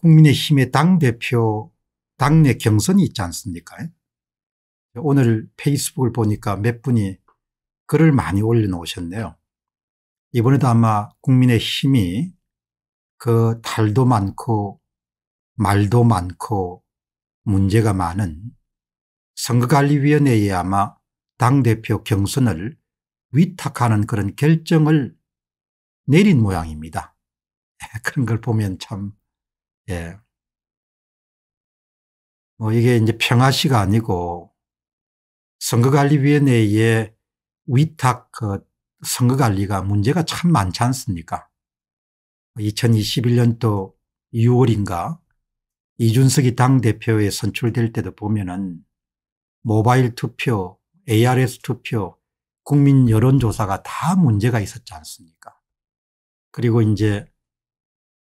국민의힘의 당대표 당내 경선이 있지 않습니까 오늘 페이스북을 보니까 몇 분이 글을 많이 올려놓으셨네요. 이번에도 아마 국민의힘이 그 달도 많고 말도 많고 문제가 많은 선거관리위원회에 아마 당대표 경선을 위탁하는 그런 결정을 내린 모양입니다. 그런 걸 보면 참 예. 뭐 이게 이제 평화시가 아니고 선거관리위원회의 위탁 그 선거관리가 문제가 참 많지 않습니까? 2021년도 6월인가 이준석이 당대표에 선출될 때도 보면은 모바일 투표, ARS 투표, 국민 여론조사가 다 문제가 있었지 않습니까? 그리고 이제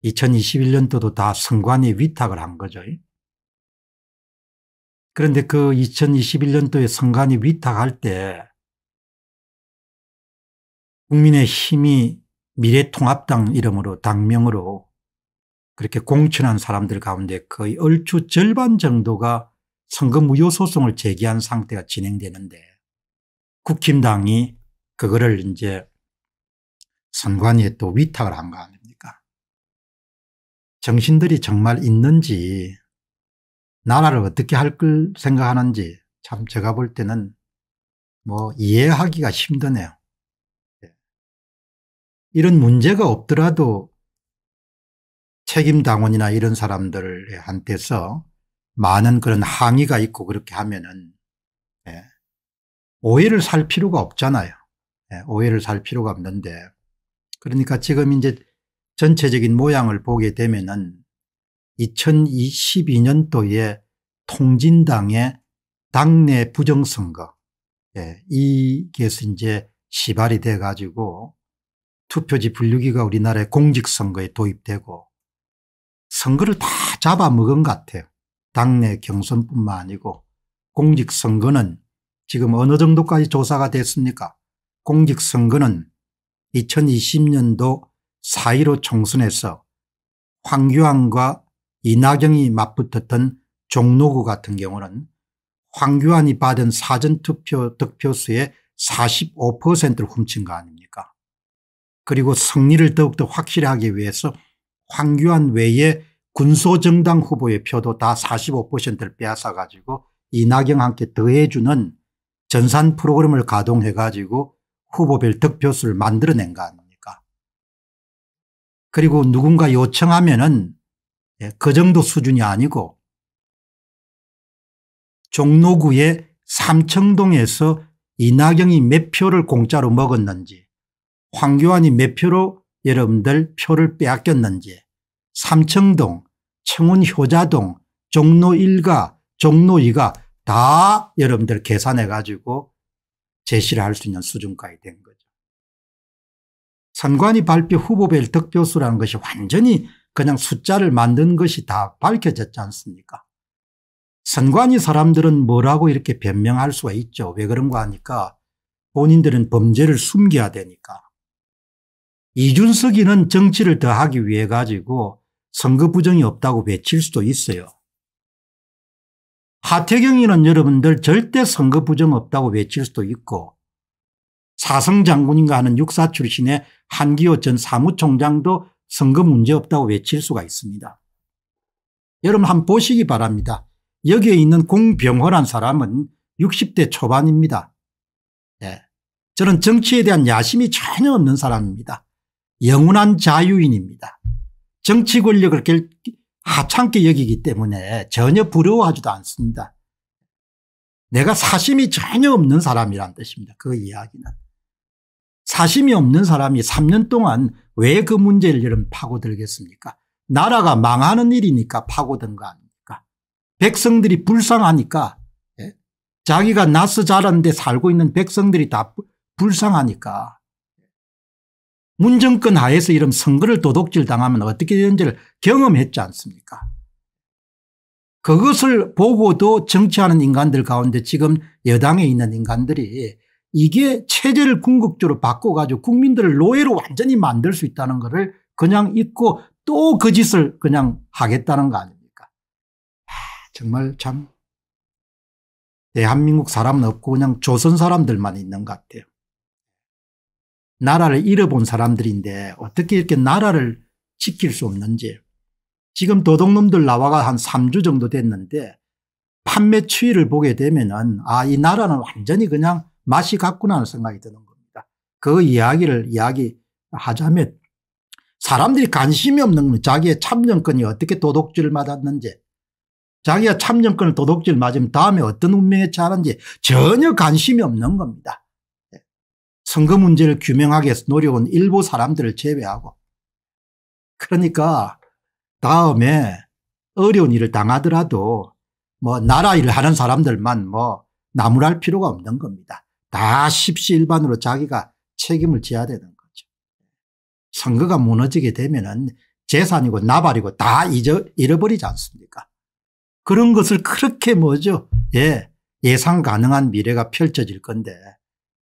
2021년도도 다 선관위 위탁을 한 거죠. 그런데 그 2021년도에 선관위 위탁할 때 국민의 힘이 미래통합당 이름으로 당명으로 그렇게 공천한 사람들 가운데 거의 얼추 절반 정도가 선거 무효 소송을 제기한 상태가 진행되는데 국힘당이 그거를 이제 선관위에 또 위탁을 한 거 아닙니까? 정신들이 정말 있는지 나라를 어떻게 할 걸 생각하는지 참 제가 볼 때는 뭐 이해하기가 힘드네요. 예. 이런 문제가 없더라도 책임당원이나 이런 사람들한테서 많은 그런 항의가 있고 그렇게 하면은 예, 오해를 살 필요가 없잖아요. 예, 오해를 살 필요가 없는데 그러니까 지금 이제 전체적인 모양을 보게 되면은 2022년도에 통진당의 당내 부정선거 예, 이게서 이제 시발이 돼 가지고 투표지 분류기가 우리나라의 공직선거에 도입되고 선거를 다 잡아먹은 것 같아요. 당내 경선뿐만 아니고 공직선거는 지금 어느 정도까지 조사가 됐습니까 공직선거는 2020년도 4.15 총선에서 황교안과 이낙영이 맞붙었던 종로구 같은 경우는 황교안이 받은 사전투표 득표수의 45%를 훔친 거 아닙니까 그리고 승리를 더욱더 확실히하기 위해서 황교안 외에 군소정당 후보의 표도 다 45%를 빼앗아 가지고 이낙영 함께 더해주는 전산 프로그램을 가동해 가지고 후보별 득표수를 만들어낸 거 아닙니까 그리고 누군가 요청하면은 예, 그 정도 수준이 아니고 종로구의 삼청동에서 이낙영이 몇 표를 공짜로 먹었는지 황교안이 몇 표로 여러분들 표를 빼앗겼는지 삼청동 청운 효자동 종로 1가 종로 2가 다 여러분들 계산해 가지고 제시를 할 수 있는 수준까지 된 선관위 발표 후보별 득표수라는 것이 완전히 그냥 숫자를 만든 것이 다 밝혀졌지 않습니까 선관위 사람들은 뭐라고 이렇게 변명할 수가 있죠. 왜 그런가 하니까 본인들은 범죄를 숨겨야 되니까. 이준석이는 정치를 더하기 위해 가지고 선거 부정이 없다고 외칠 수도 있어요. 하태경이는 여러분들 절대 선거 부정 없다고 외칠 수도 있고 사성 장군인가 하는 육사 출신의 한기호 전 사무총장도 선거 문제 없다고 외칠 수가 있습니다. 여러분 한번 보시기 바랍니다. 여기에 있는 공병호란 사람은 60대 초반입니다. 네. 저는 정치에 대한 야심이 전혀 없는 사람입니다. 영원한 자유인입니다. 정치 권력을 하찮게 여기기 때문에 전혀 부러워하지도 않습니다. 내가 사심이 전혀 없는 사람이란 뜻입니다. 그 이야기는. 사심이 없는 사람이 3년 동안 왜 그 문제를 이런 파고들겠습니까? 나라가 망하는 일이니까 파고든 거 아닙니까? 백성들이 불쌍하니까 예? 자기가 나서 자랐는데 살고 있는 백성들이 다 불쌍하니까 문정권 하에서 이런 선거를 도둑질 당하면 어떻게 되는지를 경험했지 않습니까? 그것을 보고도 정치하는 인간들 가운데 지금 여당에 있는 인간들이 이게 체제를 궁극적으로 바꿔가지고 국민들을 노예로 완전히 만들 수 있다는 것을 그냥 잊고 또 그 짓을 그냥 하겠다는 거 아닙니까? 하, 정말 참 대한민국 사람은 없고 그냥 조선 사람들만 있는 것 같아요. 나라를 잃어본 사람들인데 어떻게 이렇게 나라를 지킬 수 없는지 지금 도둑놈들 나와가 한 3주 정도 됐는데 판매 추이를 보게 되면은 아이 나라는 완전히 그냥 맛이 같구나 하는 생각이 드는 겁니다. 그 이야기를 이야기하자면 사람들이 관심이 없는 겁니다. 자기의 참정권이 어떻게 도둑질을 맞았는지 자기가 참정권을 도둑질 맞으면 다음에 어떤 운명에 처하는지 전혀 관심이 없는 겁니다. 예. 선거 문제를 규명하기 해서 노력온 일부 사람들을 제외하고 그러니까 다음에 어려운 일을 당하더라도 뭐 나라 일을 하는 사람들만 뭐 나무랄 필요가 없는 겁니다. 다 십시일반으로 자기가 책임을 져야 되는 거죠. 선거가 무너지게 되면은 재산이고 나발이고 다 잊어, 잃어버리지 않습니까? 그런 것을 그렇게 뭐죠? 예. 예상 가능한 미래가 펼쳐질 건데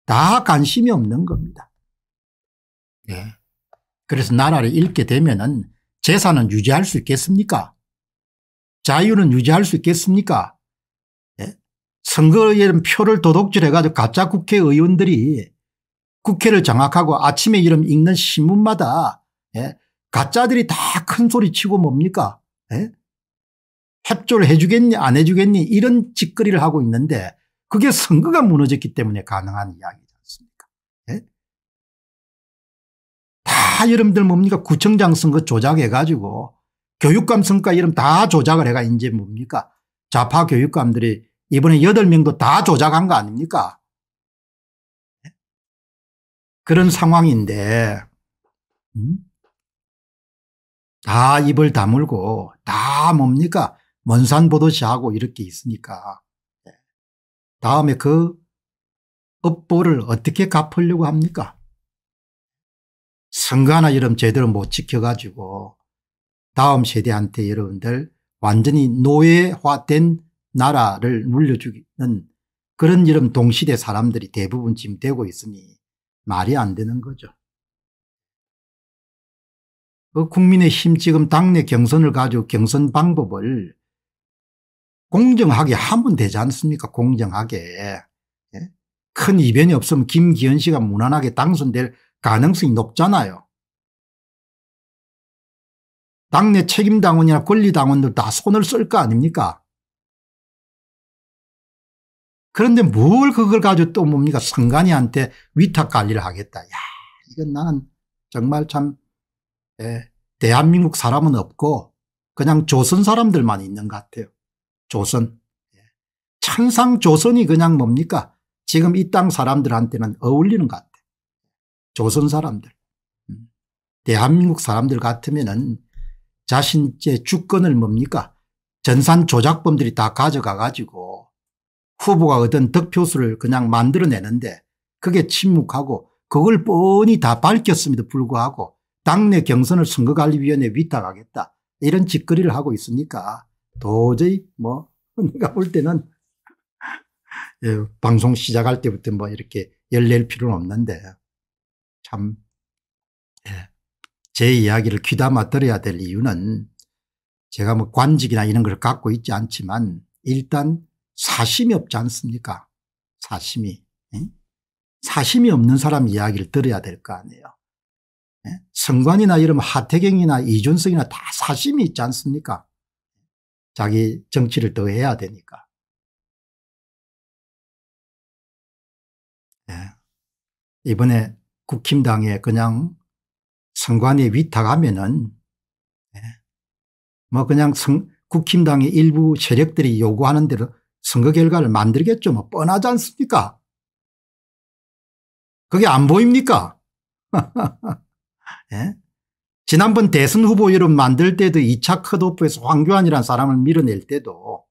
다 관심이 없는 겁니다. 예. 그래서 나라를 잃게 되면은 재산은 유지할 수 있겠습니까? 자유는 유지할 수 있겠습니까? 선거에 이런 표를 도둑질해가지고 가짜 국회의원들이 국회를 장악하고 아침에 이름 읽는 신문마다 예? 가짜들이 다 큰 소리 치고 뭡니까? 예? 협조를 해주겠니 안 해주겠니 이런 짓거리를 하고 있는데 그게 선거가 무너졌기 때문에 가능한 이야기지 않습니까? 예? 다 여러분들 뭡니까 구청장 선거 조작해가지고 교육감 선거 이름 다 조작을 해가 이제 뭡니까 좌파 교육감들이 이번에 8명도 다 조작한 거 아닙니까? 그런 상황인데 음? 다 입을 다물고 다 뭡니까 먼산 보듯이 하고 이렇게 있으니까 다음에 그 업보를 어떻게 갚으려고 합니까? 선거 하나 여러분 제대로 못 지켜가지고 다음 세대한테 여러분들 완전히 노예화된 나라를 물려주는 그런 이름 동시대 사람들이 대부분 지금 되고 있으니 말이 안 되는 거죠. 그 국민의힘 지금 당내 경선을 가지고 경선 방법을 공정하게 하면 되지 않습니까 공정하게. 예? 큰 이변이 없으면 김기현 씨가 무난하게 당선될 가능성이 높잖아요. 당내 책임당원이나 권리당원들 다 손을 쓸 거 아닙니까 그런데 뭘 그걸 가지고 또 뭡니까 선관위한테 위탁 관리를 하겠다. 야 이건 나는 정말 참 예, 대한민국 사람은 없고 그냥 조선 사람들만 있는 것 같아요. 조선. 천상 예. 조선이 그냥 뭡니까 지금 이 땅 사람들한테는 어울리는 것 같아요. 조선 사람들. 음. 대한민국 사람들 같으면 은 자신의 주권을 뭡니까 전산 조작범들이 다 가져가 가지고 후보가 얻은 득표수를 그냥 만들어내는데 그게 침묵하고 그걸 뻔히 다 밝혔음에도 불구하고 당내 경선을 선거관리위원회 위탁하겠다 이런 짓거리를 하고 있으니까 도저히 뭐 내가 볼 때는 예, 방송 시작할 때부터 뭐 이렇게 열낼 필요는 없는데 참제 예, 이야기를 귀담아 들어야 될 이유는 제가 뭐 관직이나 이런 걸 갖고 있지 않지만 일단 사심이 없지 않습니까? 사심이. 예? 사심이 없는 사람 이야기를 들어야 될 거 아니에요. 예? 성관이나 이런 하태경이나 이준석이나 다 사심이 있지 않습니까? 자기 정치를 더 해야 되니까. 예. 이번에 국힘당에 그냥 선관에 위탁하면은 뭐 그냥 국힘당의 일부 세력들이 요구하는 대로 선거 결과를 만들겠죠. 뭐 뻔하지 않습니까? 그게 안 보입니까? 예? 지난번 대선 후보 이름 만들 때도 2차 컷오프에서 황교안이라는 사람을 밀어낼 때도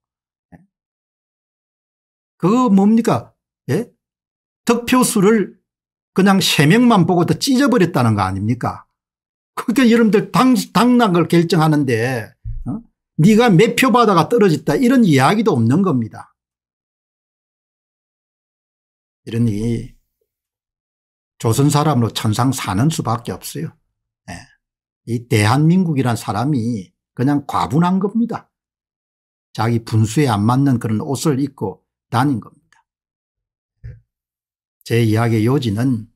예? 그 뭡니까? 예? 득표수를 그냥 3명만 보고도 찢어버렸다는 거 아닙니까? 그러니까 여러분들 당, 당락을 결정하는데 어? 네가 몇표 받아가 떨어졌다 이런 이야기도 없는 겁니다. 이러니 조선 사람으로 천상 사는 수밖에 없어요. 네. 이 대한민국이란 사람이 그냥 과분한 겁니다. 자기 분수에 안 맞는 그런 옷을 입고 다닌 겁니다. 제 이야기의 요지는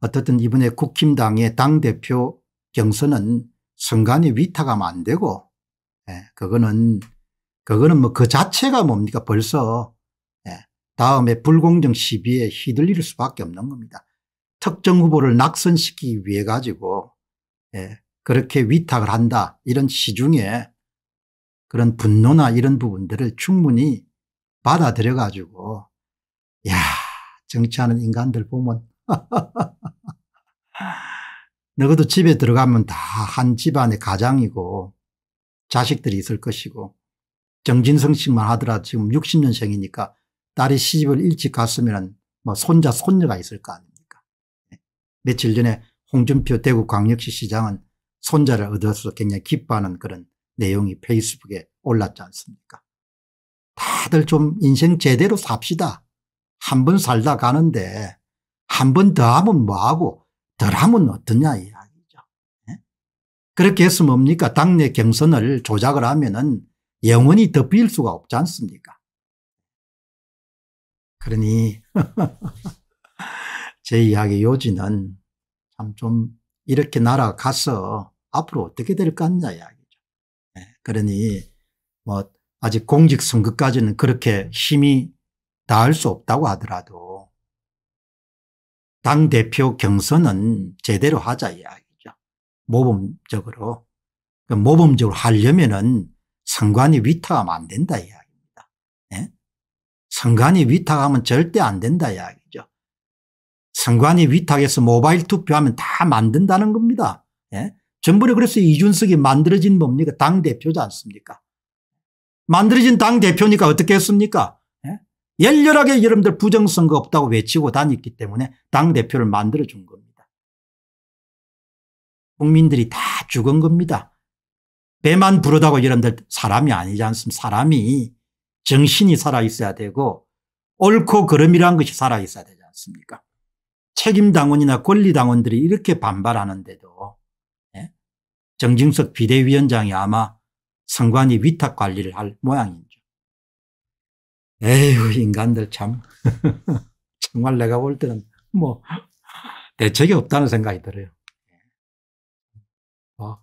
어떻든 이번에 국힘당의 당대표 경선은 선관위 위탁하면 안 되고 예, 그거는 그거는 뭐 그 자체가 뭡니까 벌써 다음에 불공정 시비에 휘둘릴 수밖에 없는 겁니다. 특정 후보를 낙선시키기 위해 가지고 예, 그렇게 위탁을 한다 이런 시중에 그런 분노나 이런 부분들을 충분히 받아들여 가지고 야 정치하는 인간들 보면 너희도 집에 들어가면 다 한 집안의 가장이고 자식들이 있을 것이고 정진성식만 하더라도 지금 60년생이니까 딸이 시집을 일찍 갔으면 뭐 손자 손녀가 있을 거 아닙니까 네. 며칠 전에 홍준표 대구 광역시 시장은 손자를 얻어서 굉장히 기뻐하는 그런 내용이 페이스북에 올랐지 않습니까 다들 좀 인생 제대로 삽시다 한 번 살다 가는데 한 번 더 하면 뭐하고 덜 하면 어떠냐 이야기죠 네. 그렇게 해서 뭡니까 당내 경선을 조작을 하면 은 영원히 덮일 수가 없지 않습니까 그러니 제 이야기 요지는 참 좀 이렇게 날아가서 앞으로 어떻게 될까 하 이야기죠. 네. 그러니 뭐 아직 공직선거까지는 그렇게 힘이 닿을 수 없다고 하더라도 당대표 경선은 제대로 하자 이야기죠. 모범적으로. 그러니까 모범적으로 하려면은 상관이 위탁하면 안 된다 이야기입니다. 네? 선관위 위탁하면 절대 안 된다 이야기죠. 선관위 위탁해서 모바일 투표하면 다 만든다는 겁니다. 예? 정부는 그래서 이준석이 만들어진 뭡니까 당대표지 않습니까 만들어진 당대표니까 어떻게 했습니까 예? 열렬하게 여러분들 부정선거 없다고 외치고 다녔기 때문에 당대표를 만들어준 겁니다. 국민들이 다 죽은 겁니다. 배만 부르다고 여러분들 사람이 아니지 않습니까 사람이 정신이 살아있어야 되고 옳고 그름이란 것이 살아있어야 되지 않습니까? 책임당원이나 권리당원들이 이렇게 반발하는데도 예? 정진석 비대위원장이 아마 선관위 위탁 관리를 할 모양인 줄. 에휴 인간들 참 정말 내가 볼 때는 뭐 대책이 없다는 생각이 들어요. 예. 뭐.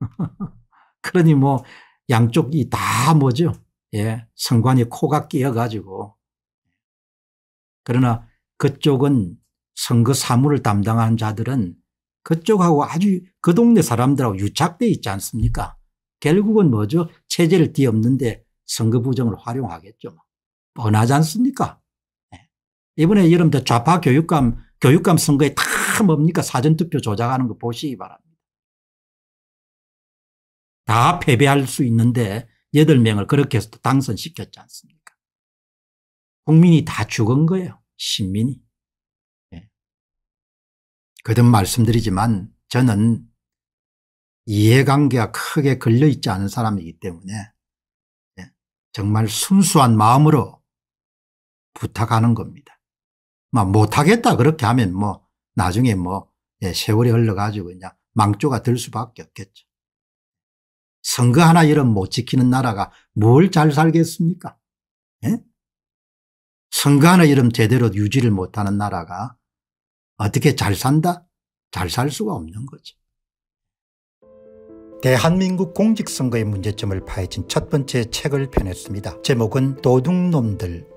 그러니 뭐 양쪽이 다 뭐죠? 예, 성관이 코가 끼어가지고 그러나 그쪽은 선거 사무를 담당하 자들은 그쪽하고 아주 그 동네 사람들하고 유착돼 있지 않습니까? 결국은 뭐죠? 체제를 뒤엎는데 선거 부정을 활용하겠죠. 뭐. 뻔하지 않습니까? 예. 이번에 여러분들 좌파 교육감 교육감 선거에 다 뭡니까 사전투표 조작하는 거 보시기 바랍니다. 다 패배할 수 있는데 8명을 그렇게 해서 당선시켰지 않습니까? 국민이 다 죽은 거예요. 신민이. 예. 거듭 말씀드리지만 저는 이해관계가 크게 걸려있지 않은 사람이기 때문에 예. 정말 순수한 마음으로 부탁하는 겁니다. 뭐 못하겠다 그렇게 하면 뭐 나중에 뭐 예, 세월이 흘러가지고 그냥 망조가 될 수밖에 없겠죠. 선거 하나 이름 못 지키는 나라가 뭘 잘 살겠습니까? 예? 선거 하나 이름 제대로 유지를 못하는 나라가 어떻게 잘 산다? 잘 살 수가 없는 거죠. 대한민국 공직선거의 문제점을 파헤친 첫 번째 책을 펴냈습니다. 제목은 도둑놈들